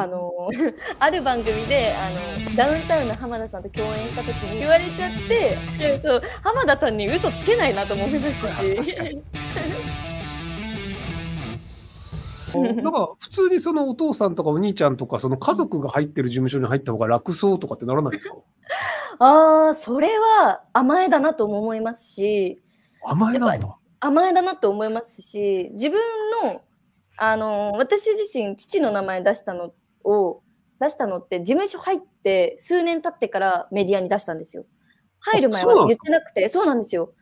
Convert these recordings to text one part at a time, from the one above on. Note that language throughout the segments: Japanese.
あの ある番組であのダウンタウンの浜田さんと共演した時に言われちゃってそう浜田さんに嘘つけないなと思いましたし。なんか普通にそのお父さんとかお兄ちゃんとかその家族が入ってる事務所に入った方が楽そうとかってならないですかああそれは甘えだなと思いますし甘えな甘えだなと思いますし自分のあの私自身父の名前出したのを出したのって事務所入って数年経ってからメディアに出したんですよ。入る前は言ってなくてそうなんですよ。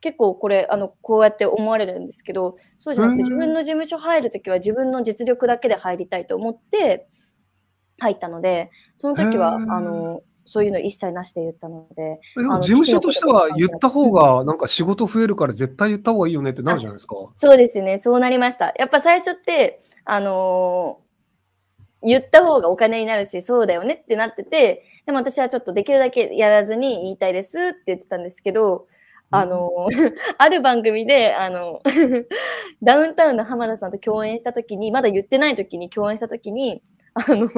結構これあのこうやって思われるんですけどそうじゃなくて自分の事務所入る時は自分の実力だけで入りたいと思って入ったのでその時はあのそういうの一切なしで言ったので。でも事務所としては言った方が、なんか仕事増えるから絶対言った方がいいよねってなるじゃないですか。そうですね、そうなりました。やっぱ最初って、あのー言った方がお金になるし、そうだよねってなってて、でも私はちょっとできるだけやらずに言いたいですって言ってたんですけど、あの、ある番組で、あの、ダウンタウンの浜田さんと共演した時に、まだ言ってない時に共演した時に、あの、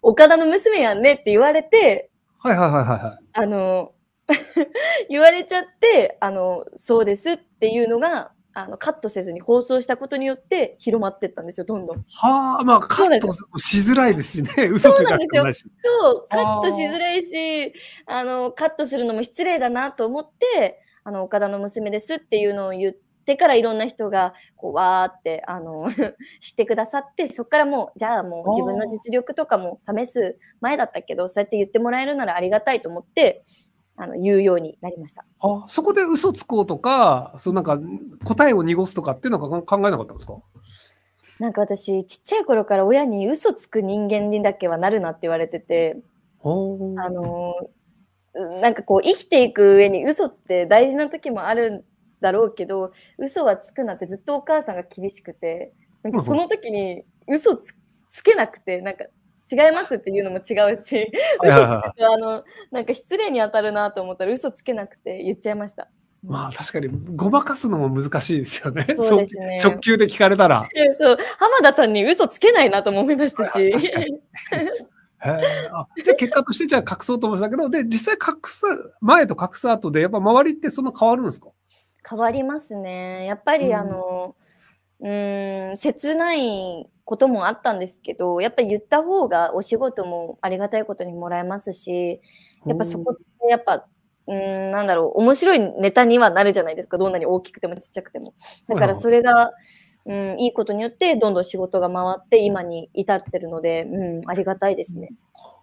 岡田の娘やんねって言われて、はいはいはいはい、はい。あの、言われちゃって、あの、そうですっていうのが、あのカットせずに放送したことによって広まってったんですよ、どんどん。はあ、まあカットしづらいですしね、嘘ついたくないし。そう、カットしづらいしあの、カットするのも失礼だなと思って、あの岡田の娘ですっていうのを言ってからいろんな人がこうわーってあの知っ てくださってそこからもうじゃあもう自分の実力とかも試す前だったけどそうやって言ってもらえるならありがたいと思ってあの言うようになりました。あそこで嘘つこうとか、そのなんか答えを濁すとかっていうのは考えなかったんですかなんか私、ちっちゃい頃から親に嘘つく人間にだけはなるなって言われてて、あのなんかこう生きていく上に嘘って大事な時もあるんだろうけど、嘘はつくなってずっとお母さんが厳しくて、なんかその時に嘘つつけなくて、なんか違いますっていうのも違うし、嘘あのなんか失礼に当たるなと思ったら嘘つけなくて言っちゃいました。まあ確かにごまかすのも難しいですよね。そうですね。直球で聞かれたら。そう浜田さんに嘘つけないなとも思いましたし。あじゃあ結果としてじゃあ隠そうと思ったけどで実際隠す前と隠す後でやっぱ周りってその変わるんですか変わりますね。やっぱりあのうん切ないこともあったんですけど、やっぱり言った方がお仕事もありがたいことにもらえますし、やっぱそこってやっぱ、うん、なんだろう、面白いネタにはなるじゃないですか、どんなに大きくてもちっちゃくても。だからそれが、うん、いいことによって、どんどん仕事が回って、今に至ってるので、うん、ありがたいですね。うん